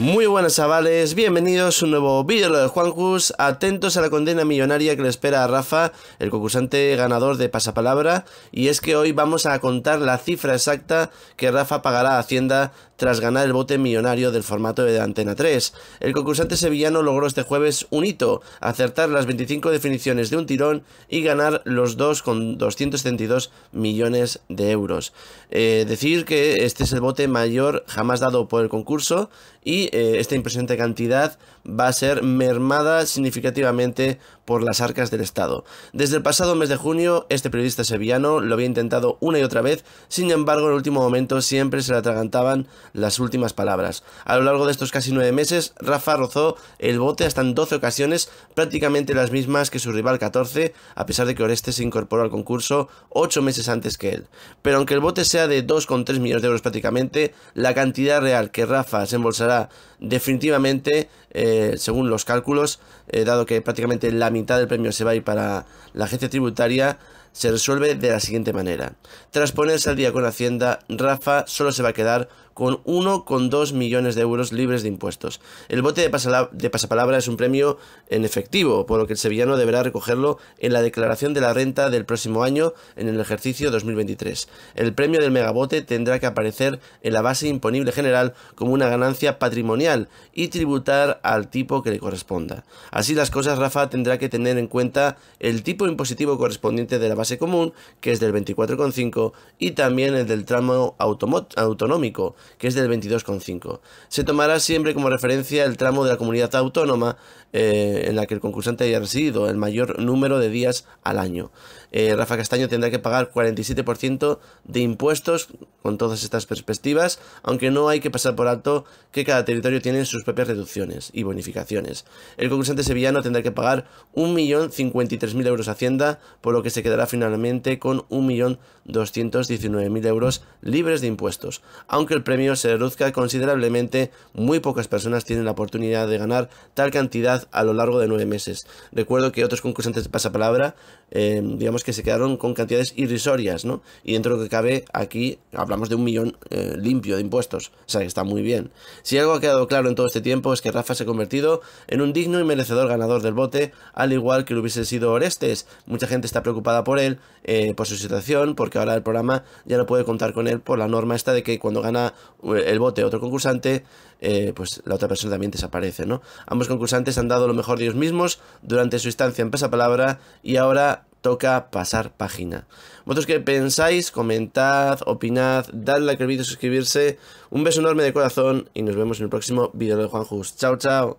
Muy buenas chavales, bienvenidos a un nuevo vídeo de Jus. atentos a la condena millonaria que le espera a Rafa, el concursante ganador de Pasapalabra, y es que hoy vamos a contar la cifra exacta que Rafa pagará a Hacienda tras ganar el bote millonario del formato de Antena 3. El concursante sevillano logró este jueves un hito, acertar las 25 definiciones de un tirón y ganar los dos con 272 millones de euros. Eh, decir que este es el bote mayor jamás dado por el concurso y eh, esta impresionante cantidad va a ser mermada significativamente por las arcas del Estado. Desde el pasado mes de junio, este periodista sevillano lo había intentado una y otra vez, sin embargo en el último momento siempre se le atragantaban las últimas palabras. A lo largo de estos casi nueve meses, Rafa rozó el bote hasta en 12 ocasiones, prácticamente las mismas que su rival 14, a pesar de que Oreste se incorporó al concurso ocho meses antes que él. Pero aunque el bote sea de 2,3 millones de euros prácticamente, la cantidad real que Rafa se embolsará definitivamente, eh, según los cálculos, eh, dado que prácticamente la mitad del premio se va a ir para la agencia tributaria, se resuelve de la siguiente manera. Tras ponerse al día con Hacienda, Rafa solo se va a quedar con 1,2 millones de euros libres de impuestos. El bote de, pasapalabra es un premio en efectivo, por lo que el sevillano deberá recogerlo en la declaración de la renta del próximo año en el ejercicio 2023. El premio del megabote tendrá que aparecer en la base imponible general como una ganancia patrimonial y tributar al tipo que le corresponda. Así las cosas, Rafa tendrá que tener en cuenta el tipo impositivo correspondiente de la base común, que es del 24,5, y también el del tramo autonómico, que es del 22,5. Se tomará siempre como referencia el tramo de la comunidad autónoma eh, en la que el concursante haya residido el mayor número de días al año. Eh, Rafa Castaño tendrá que pagar 47% de impuestos con todas estas perspectivas, aunque no hay que pasar por alto que cada territorio tiene sus propias reducciones y bonificaciones. El concursante sevillano tendrá que pagar 1.053.000 euros Hacienda, por lo que se quedará finalmente con 1.219.000 euros libres de impuestos, aunque el premio se reduzca considerablemente, muy pocas personas tienen la oportunidad de ganar tal cantidad a lo largo de nueve meses. Recuerdo que otros concursantes de pasapalabra, em, digamos que se quedaron con cantidades irrisorias, ¿no? Y dentro de lo que cabe, aquí hablamos de un millón eh, limpio de impuestos, o sea que está muy bien. Si algo ha quedado claro en todo este tiempo es que Rafa se ha convertido en un digno y merecedor ganador del bote, al igual que lo hubiese sido Orestes. Mucha gente está preocupada por él, eh, por su situación, porque ahora el programa ya no puede contar con él por la norma esta de que cuando gana el bote otro concursante, eh, pues la otra persona también desaparece, ¿no? Ambos concursantes han dado lo mejor de ellos mismos durante su estancia en Pasapalabra y ahora toca pasar página. ¿Vosotros qué pensáis? Comentad, opinad, dadle like al vídeo, suscribirse. Un beso enorme de corazón y nos vemos en el próximo vídeo de Juan Chao, chao.